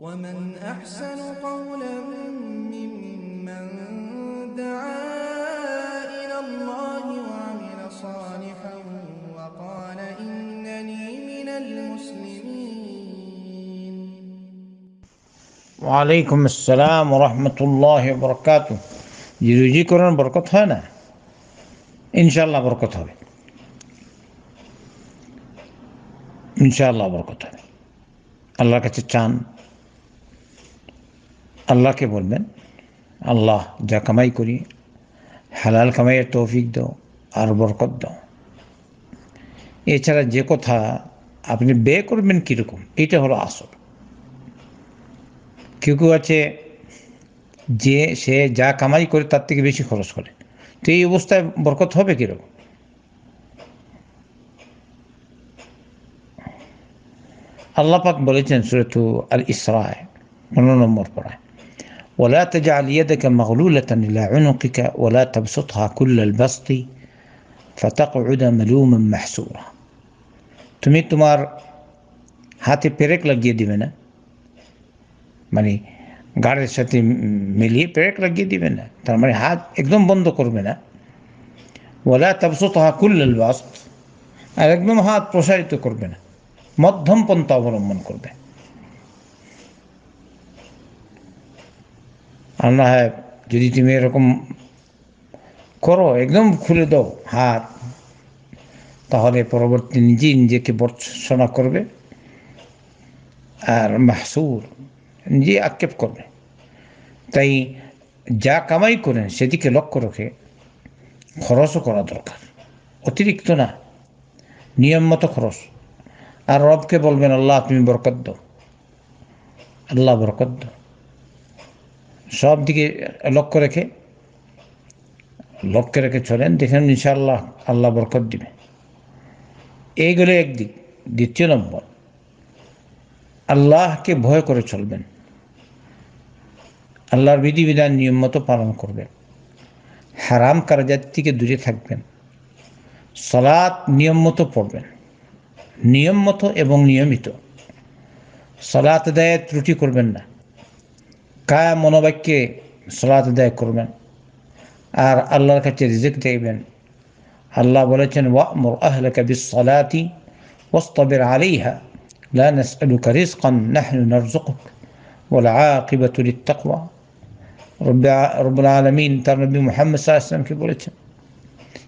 ومن أحسن قولا ممن دعا إلى الله وعمل صالحا وقال إنني من المسلمين وعليكم السلام ورحمة الله وبركاته জিরুজি هنا إن شاء الله ইনশাল্লাহ هنا إن شاء الله হবে هنا الله كتشان আল্লাহকে বলবেন আল্লাহ যা কামাই করি হালাল কামাইয়ের তৌফিক দাও আর বরকত দাও এছাড়া যে কথা আপনি ব্যয় করবেন কীরকম এটা হলো আসল কেউ কেউ আছে যে সে যা কামাই করে তার থেকে বেশি খরচ করে তো এই অবস্থায় বরকত হবে কীরকম আল্লাপাক বলেছেন সুরেতু আল ইসরায় পনেরো নম্বর পড়ায় ولا تجعل يدك مغلولة إلى عنقك ولا تبسطها كل البسط فتقعد ملوما محسورا تمي تمار هاتي بريك لجي دبنا ماني غار ساتي ملي بريك لجي دبنا ترى ماني هات اكدوم بندو كرمنا ولا تبسطها كل البسط اكدوم هات بروشاري تو كرمنا مدهم بنتا من كرمنا আর না হয় যদি তুমি এরকম করো একদম খুলে দাও হাত তাহলে পরবর্তী নিজেই নিজেকে বর্ষনা করবে আর মাহসুর নিজে আক্ষেপ করবে তাই যা কামাই করেন সেদিকে লক্ষ্য রেখে খরচও করা দরকার অতিরিক্ত না নিয়ম মতো খরচ আর রবকে বলবেন আল্লাহ তুমি বরকত দাও আল্লাহ বরকত দাও সব দিকে লক্ষ্য রেখে লক্ষ্য রেখে চলেন দেখেন ইনশাআল্লাহ আল্লাহ বরকত দিবে এইগুলো একদিক দ্বিতীয় নম্বর আল্লাহকে ভয় করে চলবেন আল্লাহর বিধিবিধান নিয়ম মতো পালন করবেন হারাম কারাজাত থেকে দূরে থাকবেন সলাৎ মতো পড়বেন নিয়ম মতো এবং নিয়মিত সলাৎ দায়ের ত্রুটি করবেন না كام بكي صلاة داي كرمن أر الله لك تزك دايبن الله ولكن وأمر أهلك بالصلاة واصطبر عليها لا نسألك رزقا نحن نرزقك والعاقبة للتقوى رب, رب العالمين ترى نبي محمد صلى الله عليه وسلم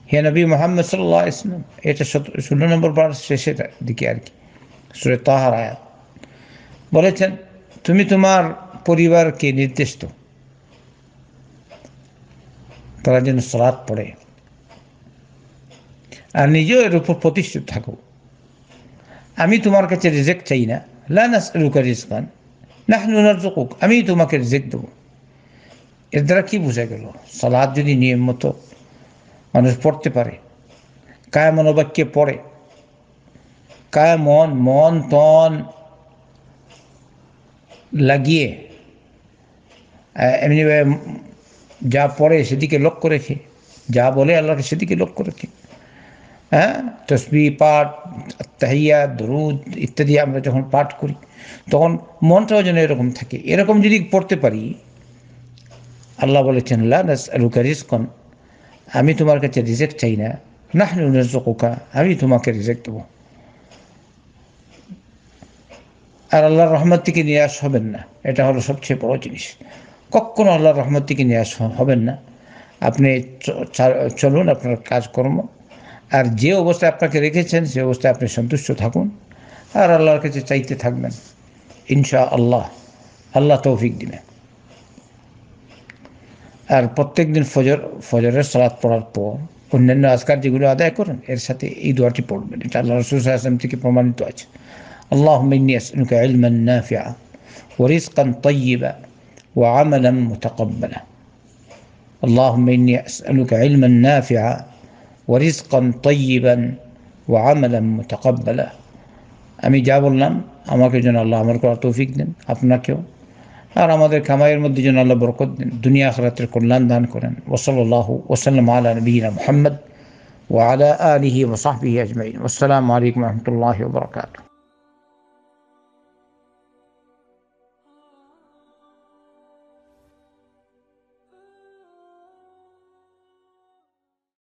هي نبي محمد صلى الله عليه وسلم يتشط إيه سلو نمبر بارس شاشتا ديكي سورة طاهر عيال ولكن تمي تمار পরিবারকে নির্দেশ তো তারা যেন সলাপ পড়ে আর নিজেও এর উপর প্রতিষ্ঠিত থাকো আমি তোমার কাছে রিজেক্ট চাই না লানাস রুকা রিজকান নাহনুনার চকুক আমি তোমাকে রিজেক্ট দেবো এর দ্বারা কি বোঝা গেল সালাদ যদি নিয়ম মতো মানুষ পড়তে পারে কায় মনোবাক্যে পড়ে কায় মন মন তন লাগিয়ে এমনিভাবে যা পড়ে সেদিকে লক্ষ্য রেখে যা বলে আল্লাহকে সেদিকে লক্ষ্য রেখে হ্যাঁ তসবি পাঠ তাহিয়া দরুদ ইত্যাদি আমরা যখন পাঠ করি তখন মনটাও যেন এরকম থাকে এরকম যদি পড়তে পারি আল্লাহ বলেছেন লাকা রিসকন আমি তোমার কাছে রিজেক্ট চাই না না কোকা আমি তোমাকে রিজেক্ট দেবো আর আল্লাহর রহমত থেকে নিরাশ হবেন না এটা হলো সবচেয়ে বড় জিনিস কখনো আল্লাহর রহমত থেকে নিয়ে আস হবেন না আপনি চলুন আপনার কাজকর্ম আর যে অবস্থায় আপনাকে রেখেছেন সে অবস্থায় আপনি সন্তুষ্ট থাকুন আর আল্লাহর কাছে চাইতে থাকবেন ইনশা আল্লাহ আল্লাহ তৌফিক দিনে আর প্রত্যেক দিন ফজর ফজরের সালাদ পড়ার পর অন্যান্য আজকার যেগুলো আদায় করেন এর সাথে এই দোয়াটি পড়বেন এটা আল্লাহ রসুল আসলাম থেকে প্রমাণিত আছে আল্লাহ মিনিয়াস ইলমান নাফিয়া ওরিসকান তৈবা وعملا متقبلا اللهم إني أسألك علما نافعا ورزقا طيبا وعملا متقبلا আমি যা বললাম আমাকে যেন আল্লাহ আমার করা তৌফিক দেন আপনাকেও আর আমাদের খামাইয়ের মধ্যে যেন আল্লাহ বরকত দেন দুনিয়া আখরাতের কল্যাণ দান করেন ওসল্লাহ ওসাল্লাম আলা নবীনা মোহাম্মদ وعلى آله وصحبه أجمعين والسلام عليكم ورحمة الله وبركاته